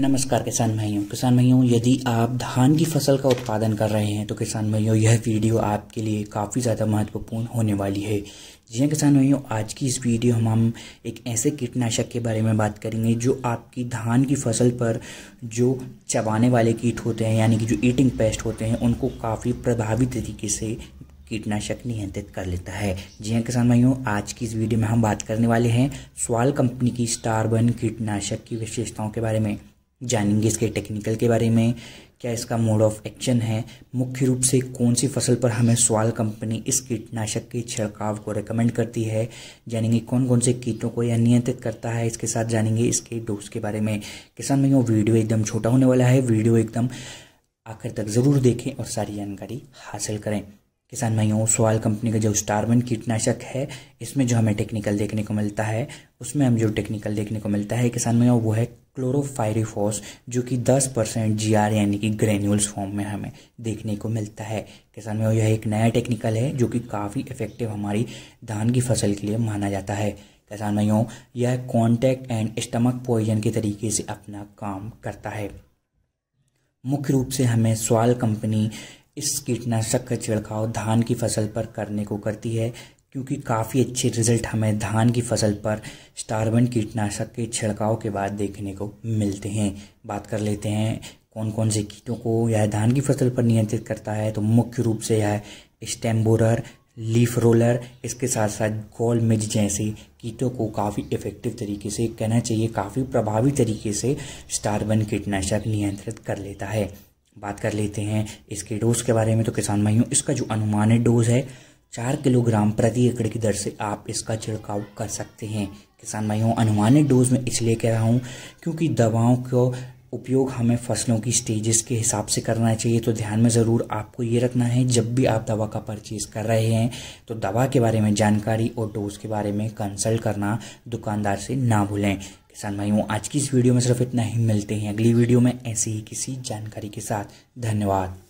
नमस्कार किसान भाइयों किसान भाइयों यदि आप धान की फसल का उत्पादन कर रहे हैं तो किसान भाइयों यह वीडियो आपके लिए काफ़ी ज़्यादा महत्वपूर्ण होने वाली है जी हाँ किसान भाइयों आज की इस वीडियो हम हम एक ऐसे कीटनाशक के बारे में बात करेंगे जो आपकी धान की फसल पर जो चबाने वाले कीट होते हैं यानी कि जो ईटिंग पेस्ट होते हैं उनको काफ़ी प्रभावी तरीके से कीटनाशक नियंत्रित कर लेता है जी हाँ किसान भाइयों आज की इस वीडियो में हम बात करने वाले हैं स्वाल कंपनी की स्टारबन कीटनाशक की विशेषताओं के बारे में जानेंगे इसके टेक्निकल के बारे में क्या इसका मोड ऑफ एक्शन है मुख्य रूप से कौन सी फसल पर हमें सवाल कंपनी इस कीटनाशक के छिड़काव को रिकमेंड करती है जानेंगे कौन कौन से कीटों को यह नियंत्रित करता है इसके साथ जानेंगे इसके डोज के बारे में किसान भाइयों वीडियो एकदम छोटा होने वाला है वीडियो एकदम आखिर तक ज़रूर देखें और सारी जानकारी हासिल करें किसान भाइयों सवाल कंपनी का जो स्टारमेंट कीटनाशक है इसमें जो हमें टेक्निकल देखने को मिलता है उसमें हम जो टेक्निकल देखने को मिलता है किसान भाइयों वो है क्लोरोफायरिफॉस जो कि 10 परसेंट जी यानी कि ग्रेन्यूल्स फॉर्म में हमें देखने को मिलता है किसान में यह एक नया टेक्निकल है जो कि काफ़ी इफेक्टिव हमारी धान की फसल के लिए माना जाता है किसान भाइयों यह कॉन्टैक्ट एंड स्टमक पॉइजन के तरीके से अपना काम करता है मुख्य रूप से हमें स्वाल कंपनी इस कीटनाशक का छिड़काव धान की फसल पर करने को करती है क्योंकि काफ़ी अच्छे रिजल्ट हमें धान की फसल पर स्टारबन कीटनाशक के छिड़काव के बाद देखने को मिलते हैं बात कर लेते हैं कौन कौन से कीटों को यह धान की फसल पर नियंत्रित करता है तो मुख्य रूप से यह स्टेम लीफ रोलर इसके साथ साथ गोल मिर्च जैसे कीटों को काफ़ी इफ़ेक्टिव तरीके से कहना चाहिए काफ़ी प्रभावी तरीके से स्टारबन कीटनाशक नियंत्रित कर लेता है बात कर लेते हैं इसके डोज के बारे में तो किसान भाइयों इसका जो अनुमानित डोज है चार किलोग्राम प्रति एकड़ की दर से आप इसका छिड़काव कर सकते हैं किसान भाइयों अनुमानित डोज में इसलिए कह रहा हूँ क्योंकि दवाओं को उपयोग हमें फसलों की स्टेजेस के हिसाब से करना चाहिए तो ध्यान में ज़रूर आपको ये रखना है जब भी आप दवा का परचेज कर रहे हैं तो दवा के बारे में जानकारी और डोज के बारे में कंसल्ट करना दुकानदार से ना भूलें किसान भाइयों आज की इस वीडियो में सिर्फ इतना ही मिलते हैं अगली वीडियो में ऐसी ही किसी जानकारी के साथ धन्यवाद